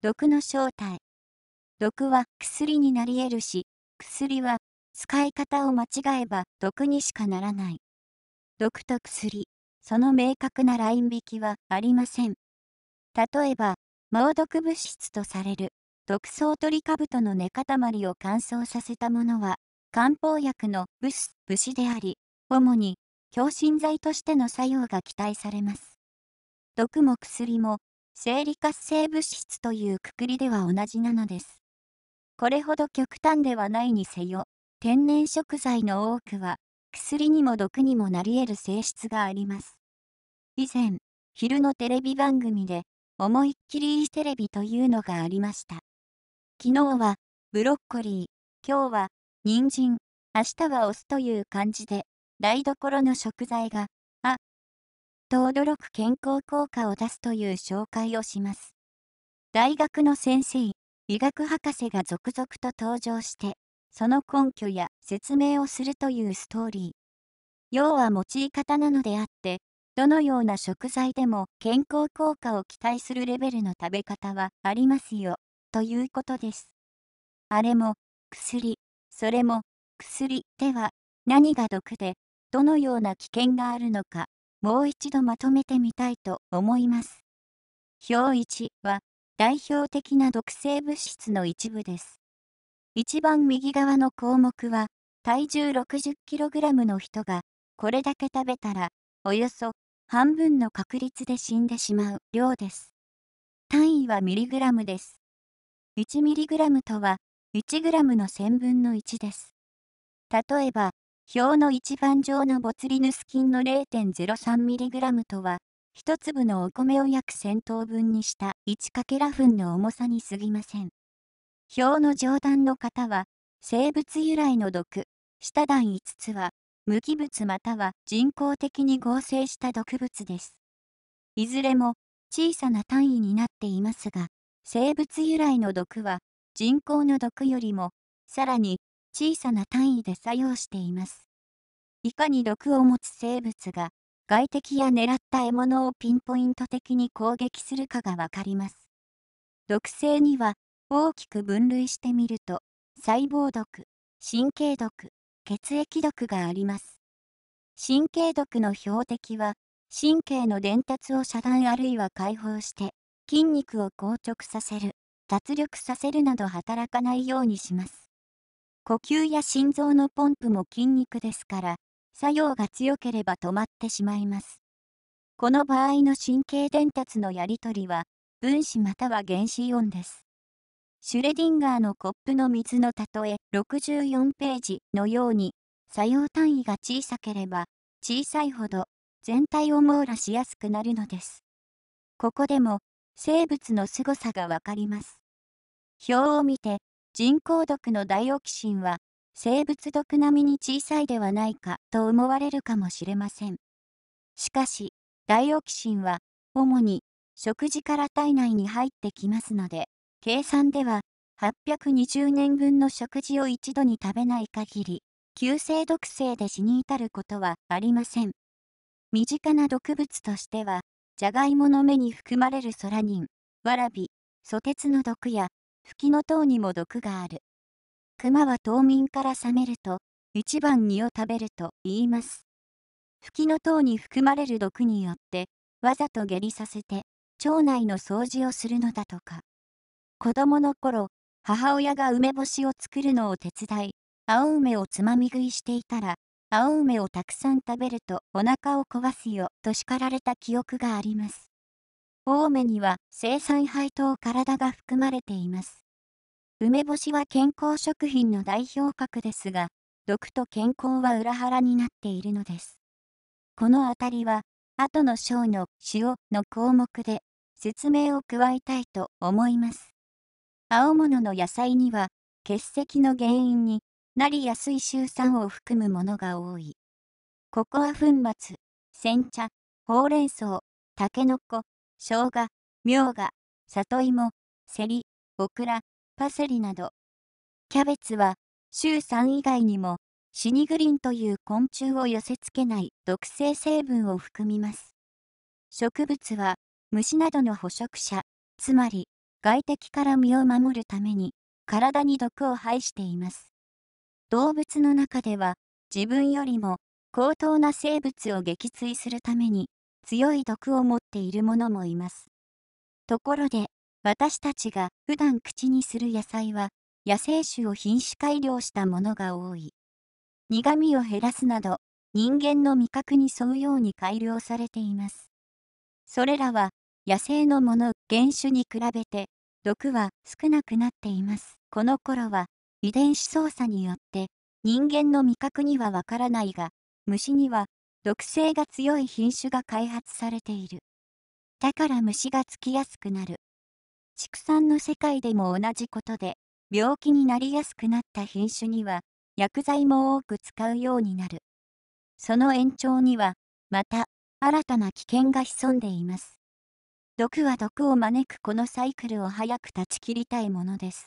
毒の正体。毒は薬になり得るし、薬は使い方を間違えば毒にしかならない。毒と薬、その明確なライン引きはありません。例えば、猛毒物質とされる毒草トリカブトの根塊を乾燥させたものは、漢方薬のブス、ブシであり、主に強心剤としての作用が期待されます。毒も薬も生理活性物質というくくりでは同じなのです。これほど極端ではないにせよ、天然食材の多くは、薬にも毒にもなり得る性質があります。以前、昼のテレビ番組で、思いっきりいいテレビというのがありました。昨日は、ブロッコリー、今日は、人参、明日はお酢という感じで、台所の食材が、と驚く健康効果を出すという紹介をします。大学の先生、医学博士が続々と登場して、その根拠や説明をするというストーリー。要は用い方なのであって、どのような食材でも健康効果を期待するレベルの食べ方はありますよ、ということです。あれも、薬、それも、薬では、何が毒で、どのような危険があるのか、もう一度まとめてみたいと思います。表1は代表的な毒性物質の一部です。一番右側の項目は体重 60kg の人がこれだけ食べたらおよそ半分の確率で死んでしまう量です。単位はミリグラムです。1ミリグラムとは1グラムの1000分の1です。例えば、表の一番上のボツリヌス菌の 0.03mg とは、一粒のお米を約1000等分にした1かけら粉の重さにすぎません。表の上段の方は、生物由来の毒、下段5つは、無機物または人工的に合成した毒物です。いずれも小さな単位になっていますが、生物由来の毒は人工の毒よりも、さらに小さな単位で作用しています。いかに毒を持つ生物が外敵や狙った獲物をピンポイント的に攻撃するかがわかります。毒性には大きく分類してみると細胞毒、神経毒、血液毒があります。神経毒の標的は神経の伝達を遮断あるいは解放して筋肉を硬直させる脱力させるなど働かないようにします呼吸や心臓のポンプも筋肉ですから、作用が強ければ止まってしまいます。この場合の神経伝達のやり取りは、分子または原子イオンです。シュレディンガーのコップの水の例え64ページのように、作用単位が小さければ、小さいほど全体を網羅しやすくなるのです。ここでも、生物の凄さがわかります。表を見て、人工毒のダイオキシンは、生物毒並みに小さいではないかと思われるかもしれません。しかし、ダイオキシンは、主に食事から体内に入ってきますので、計算では、820年分の食事を一度に食べない限り、急性毒性で死に至ることはありません。身近な毒物としては、ジャガイモの芽に含まれるソラニン、わらび、ソテツの毒や、吹きの塔にも毒がある。熊は冬眠から覚めると、一番荷を食べると言います。吹きの塔に含まれる毒によって、わざと下痢させて、腸内の掃除をするのだとか。子供の頃、母親が梅干しを作るのを手伝い、青梅をつまみ食いしていたら、青梅をたくさん食べるとお腹を壊すよと叱られた記憶があります。多梅には生産配当体が含まれています。梅干しは健康食品の代表格ですが、毒と健康は裏腹になっているのです。この辺りは、後の章の塩の項目で説明を加えたいと思います。青物の野菜には、結石の原因になりやすい臭酸を含むものが多い。ココア粉末、煎茶、ほうれん草、たけのこ、生姜、みょうが、里芋、セリ、オクラ、パセリなど。キャベツは、週3以外にも、シニグリンという昆虫を寄せ付けない毒性成分を含みます。植物は、虫などの捕食者、つまり、外敵から身を守るために、体に毒を排しています。動物の中では、自分よりも、高等な生物を撃墜するために、強い毒を持っているものもいます。ところで、私たちが普段口にする野菜は、野生種を品種改良したものが多い。苦味を減らすなど、人間の味覚に沿うように改良されています。それらは、野生のもの、原種に比べて、毒は少なくなっています。この頃は、遺伝子操作によって、人間の味覚にはわからないが、虫には毒性が強い品種が開発されている。だから虫がつきやすくなる。畜産の世界でも同じことで、病気になりやすくなった品種には、薬剤も多く使うようになる。その延長には、また、新たな危険が潜んでいます。毒は毒を招くこのサイクルを早く断ち切りたいものです。